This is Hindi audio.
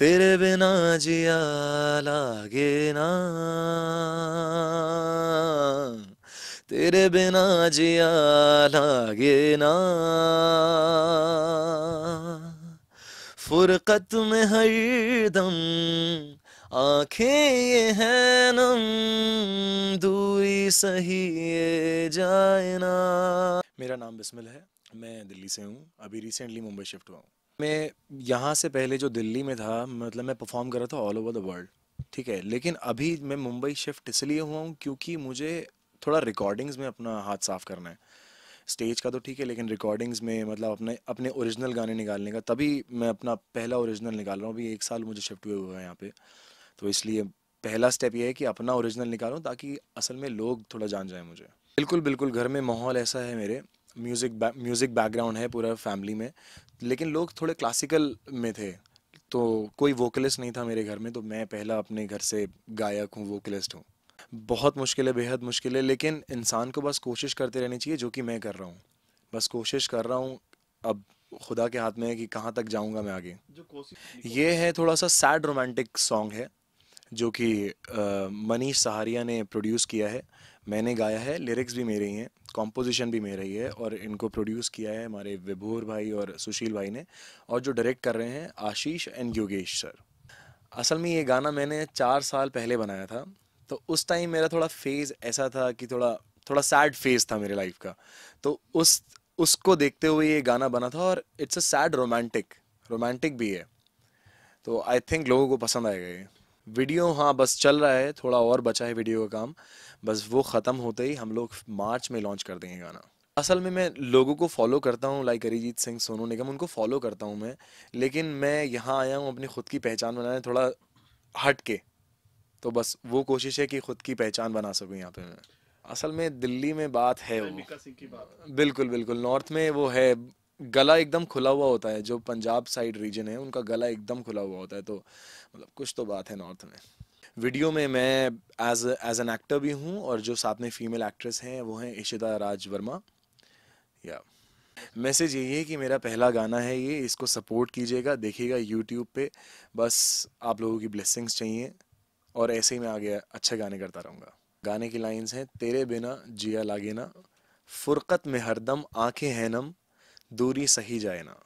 तेरे बिना जिया लागे ना तेरे बिना जिया लागे ना फुरकत में हर दम आंखें ये है नम दूरी सही ये जाए ना मेरा नाम बिस्मिल है मैं दिल्ली से हूँ अभी रिसेंटली मुंबई शिफ्ट हुआ हूँ मैं यहाँ से पहले जो दिल्ली में था मतलब मैं परफॉर्म कर रहा था ऑल ओवर द वर्ल्ड ठीक है लेकिन अभी मैं मुंबई शिफ्ट इसलिए हुआ हूँ क्योंकि मुझे थोड़ा रिकॉर्डिंग्स में अपना हाथ साफ करना है स्टेज का तो ठीक है लेकिन रिकॉर्डिंग्स में मतलब अपने अपने ओरिजिनल गाने निकालने का तभी मैं अपना पहला ओरिजिनल निकाल रहा हूँ अभी एक साल मुझे शिफ्ट हुए हुआ है यहाँ पे तो इसलिए पहला स्टेप ये है कि अपना ओरिजिनल निकालूँ ताकि असल में लोग थोड़ा जान जाए मुझे बिल्कुल बिल्कुल घर में माहौल ऐसा है मेरे म्यूज़िक म्यूज़िक बैकग्राउंड है पूरा फैमिली में लेकिन लोग थोड़े क्लासिकल में थे तो कोई वोकलिस्ट नहीं था मेरे घर में तो मैं पहला अपने घर से गायक हूँ वोकलिस्ट हूँ बहुत मुश्किल है बेहद मुश्किल है लेकिन इंसान को बस कोशिश करते रहनी चाहिए जो कि मैं कर रहा हूँ बस कोशिश कर रहा हूँ अब खुदा के हाथ में है कि कहाँ तक जाऊँगा मैं आगे ये है थोड़ा सा सैड रोमांटिक सॉन्ग है जो कि मनीष सहारिया ने प्रोड्यूस किया है मैंने गाया है लिरिक्स भी मेरे ही हैं कॉम्पोजिशन भी मेरे ही है और इनको प्रोड्यूस किया है हमारे विभोर भाई और सुशील भाई ने और जो डायरेक्ट कर रहे हैं आशीष एंड योगेश सर असल में ये गाना मैंने चार साल पहले बनाया था तो उस टाइम मेरा थोड़ा फेज़ ऐसा था कि थोड़ा थोड़ा सैड फेज़ था मेरे लाइफ का तो उस उसको देखते हुए ये गाना बना था और it's a sad romantic romantic भी है तो आई थिंक लोगों को पसंद आएगा ये वीडियो हाँ बस चल रहा है थोड़ा और बचा है वीडियो का काम बस वो ख़त्म होते ही हम लोग मार्च में लॉन्च कर देंगे गाना असल में मैं लोगों को फॉलो करता हूँ लाइक अरिजीत सिंह सोनू निगम उनको फॉलो करता हूँ मैं लेकिन मैं यहाँ आया हूँ अपनी खुद की पहचान बनाने थोड़ा हट के तो बस वो कोशिश है कि खुद की पहचान बना सकूँ यहाँ पे मैं असल में दिल्ली में बात है वो बिल्कुल बिल्कुल नॉर्थ में वो है गला एकदम खुला हुआ होता है जो पंजाब साइड रीजन है उनका गला एकदम खुला हुआ होता है तो मतलब कुछ तो बात है नॉर्थ में वीडियो में मैं एज एज एन एक्टर भी हूँ और जो साथ में फीमेल एक्ट्रेस हैं वो हैं इशिता राज वर्मा या मैसेज यही है कि मेरा पहला गाना है ये इसको सपोर्ट कीजिएगा देखिएगा यूट्यूब पे बस आप लोगों की ब्लेसिंग्स चाहिए और ऐसे ही मैं आगे अच्छे गाने करता रहूँगा गाने की लाइंस हैं तेरे बिना जिया लागे ना फुरकत में हरदम आंखें हैं नम दूरी सही जाए ना